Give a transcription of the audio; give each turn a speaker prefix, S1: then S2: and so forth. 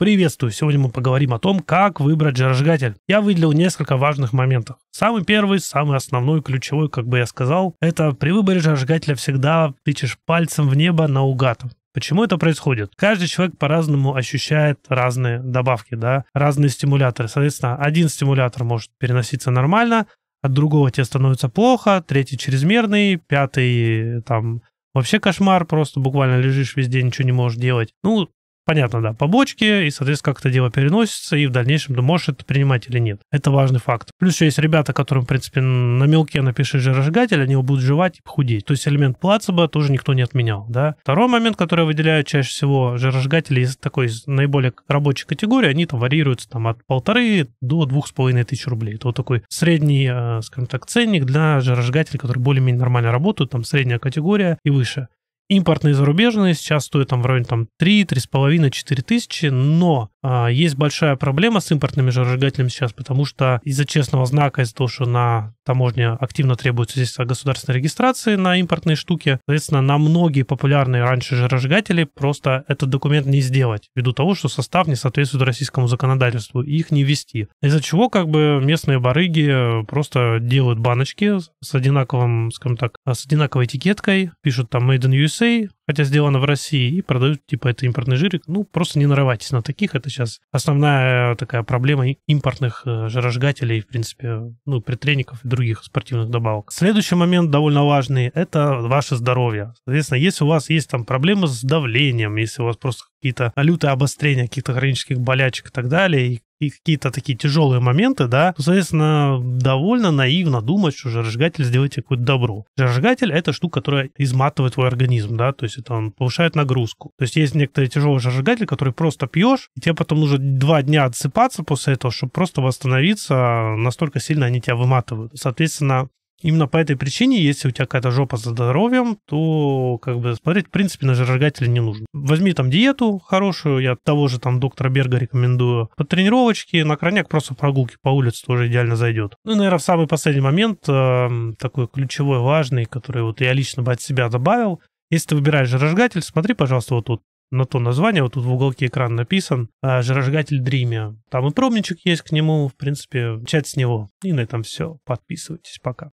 S1: Приветствую! Сегодня мы поговорим о том, как выбрать жиросжигатель. Я выделил несколько важных моментов. Самый первый, самый основной, ключевой, как бы я сказал, это при выборе жиросжигателя всегда тычешь пальцем в небо наугад. Почему это происходит? Каждый человек по-разному ощущает разные добавки, да, разные стимуляторы. Соответственно, один стимулятор может переноситься нормально, от другого тебе становится плохо, третий чрезмерный, пятый там вообще кошмар, просто буквально лежишь везде, ничего не можешь делать. Ну, понятно, да, побочки, и, соответственно, как это дело переносится, и в дальнейшем ты можешь это принимать или нет. Это важный факт. Плюс еще есть ребята, которым, в принципе, на мелке напиши жиросжигатель, они его будут жевать и похудеть. То есть элемент плацебо тоже никто не отменял, да. Второй момент, который выделяют чаще всего жиросжигатели из такой наиболее рабочей категории, они там варьируются там от полторы до двух с половиной тысяч рублей. Это вот такой средний, э, скажем так, ценник для жиросжигателей, которые более-менее нормально работают, там средняя категория и выше. Импортные и зарубежные сейчас стоят там в районе там 3, 3,5, 4 тысячи, но а, есть большая проблема с импортными жиросжигателями сейчас, потому что из-за честного знака, из-за того, что на таможне активно требуется здесь государственной регистрации на импортные штуки, соответственно, на многие популярные раньше жиросжигатели просто этот документ не сделать, ввиду того, что состав не соответствует российскому законодательству, и их не вести. Из-за чего как бы местные барыги просто делают баночки с одинаковым, скажем так, с одинаковой этикеткой, пишут там Made in USA, хотя сделано в России, и продают, типа, это импортный жирик. Ну, просто не нарывайтесь на таких, это сейчас основная э, такая проблема импортных э, жиросжигателей, в принципе, э, ну, предтреников и других спортивных добавок. Следующий момент довольно важный, это ваше здоровье. Соответственно, если у вас есть там проблемы с давлением, если у вас просто какие-то лютые обострения каких-то хронических болячек и так далее, и и какие-то такие тяжелые моменты, да, то, соответственно, довольно наивно думать, что жиросжигатель сделает тебе какое-то добро. Жиросжигатель — это штука, которая изматывает твой организм, да, то есть это он повышает нагрузку. То есть есть некоторые тяжелые жиросжигатели, которые просто пьешь, и тебе потом нужно два дня отсыпаться после этого, чтобы просто восстановиться, а настолько сильно они тебя выматывают. Соответственно, Именно по этой причине, если у тебя какая-то жопа за здоровьем, то как бы смотреть, в принципе, на жирогателя не нужно. Возьми там диету хорошую, я того же там доктора Берга рекомендую. По тренировочке, на крайняк просто прогулки по улице тоже идеально зайдет. Ну и, наверное, в самый последний момент, э, такой ключевой, важный, который вот я лично бы от себя добавил, если ты выбираешь жиросжигатель, смотри, пожалуйста, вот тут на то название, вот тут в уголке экран написан э, а, «Жиросжигатель Дримия». Там и пробничек есть к нему, в принципе, чат с него. И на этом все. Подписывайтесь, пока.